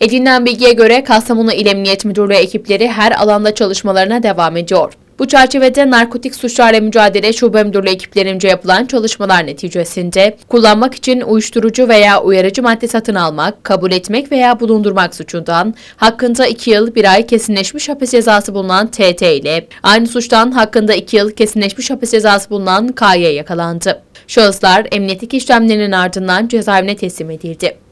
Edinilen bilgiye göre Kastamonu İl Emniyet Müdürlüğü ekipleri her alanda çalışmalarına devam ediyor. Bu çerçevede narkotik suçlarla mücadele şube müdürlüğü ekiplerince yapılan çalışmalar neticesinde kullanmak için uyuşturucu veya uyarıcı madde satın almak, kabul etmek veya bulundurmak suçundan hakkında 2 yıl 1 ay kesinleşmiş hapis cezası bulunan TT ile aynı suçtan hakkında 2 yıl kesinleşmiş hapis cezası bulunan KY yakalandı. Şahıslar emniyetlik işlemlerinin ardından cezaevine teslim edildi.